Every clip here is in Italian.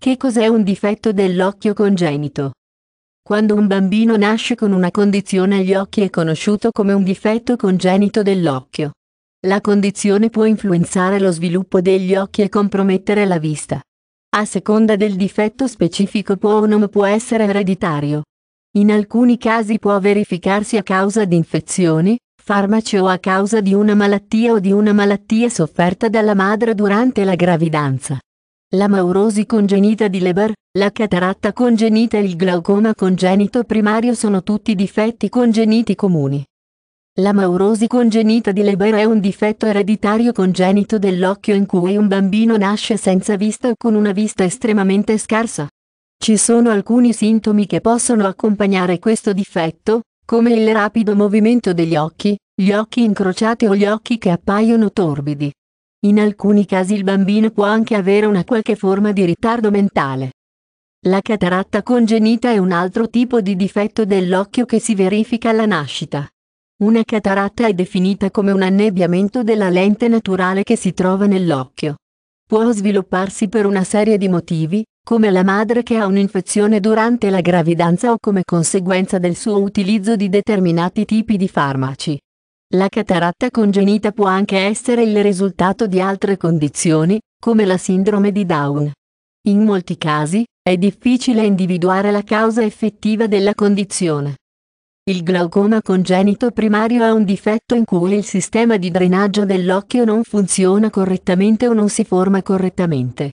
Che cos'è un difetto dell'occhio congenito? Quando un bambino nasce con una condizione agli occhi è conosciuto come un difetto congenito dell'occhio. La condizione può influenzare lo sviluppo degli occhi e compromettere la vista. A seconda del difetto specifico può o non può essere ereditario. In alcuni casi può verificarsi a causa di infezioni, farmaci o a causa di una malattia o di una malattia sofferta dalla madre durante la gravidanza la maurosi congenita di Leber, la cataratta congenita e il glaucoma congenito primario sono tutti difetti congeniti comuni. La maurosi congenita di Leber è un difetto ereditario congenito dell'occhio in cui un bambino nasce senza vista o con una vista estremamente scarsa. Ci sono alcuni sintomi che possono accompagnare questo difetto, come il rapido movimento degli occhi, gli occhi incrociati o gli occhi che appaiono torbidi, in alcuni casi il bambino può anche avere una qualche forma di ritardo mentale. La cataratta congenita è un altro tipo di difetto dell'occhio che si verifica alla nascita. Una cataratta è definita come un annebbiamento della lente naturale che si trova nell'occhio. Può svilupparsi per una serie di motivi, come la madre che ha un'infezione durante la gravidanza o come conseguenza del suo utilizzo di determinati tipi di farmaci. La cataratta congenita può anche essere il risultato di altre condizioni, come la sindrome di Down. In molti casi, è difficile individuare la causa effettiva della condizione. Il glaucoma congenito primario è un difetto in cui il sistema di drenaggio dell'occhio non funziona correttamente o non si forma correttamente.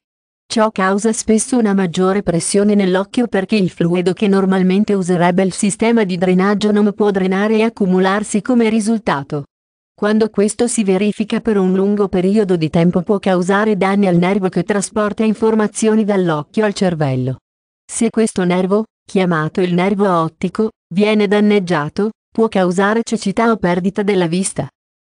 Ciò causa spesso una maggiore pressione nell'occhio perché il fluido che normalmente userebbe il sistema di drenaggio non può drenare e accumularsi come risultato. Quando questo si verifica per un lungo periodo di tempo può causare danni al nervo che trasporta informazioni dall'occhio al cervello. Se questo nervo, chiamato il nervo ottico, viene danneggiato, può causare cecità o perdita della vista.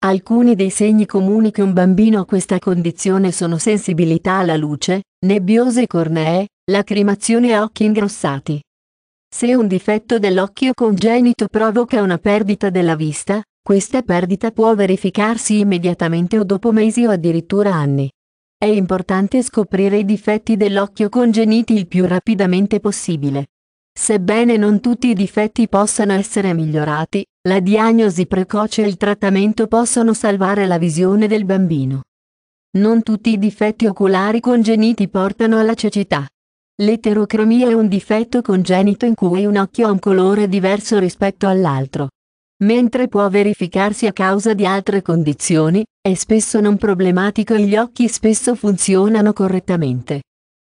Alcuni dei segni comuni che un bambino ha questa condizione sono sensibilità alla luce, nebbiose cornee, lacrimazione e occhi ingrossati. Se un difetto dell'occhio congenito provoca una perdita della vista, questa perdita può verificarsi immediatamente o dopo mesi o addirittura anni. È importante scoprire i difetti dell'occhio congeniti il più rapidamente possibile. Sebbene non tutti i difetti possano essere migliorati, la diagnosi precoce e il trattamento possono salvare la visione del bambino. Non tutti i difetti oculari congeniti portano alla cecità. L'eterocromia è un difetto congenito in cui un occhio ha un colore diverso rispetto all'altro. Mentre può verificarsi a causa di altre condizioni, è spesso non problematico e gli occhi spesso funzionano correttamente.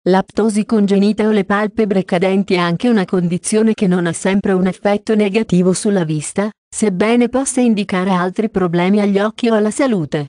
L'aptosi congenita o le palpebre cadenti è anche una condizione che non ha sempre un effetto negativo sulla vista, sebbene possa indicare altri problemi agli occhi o alla salute.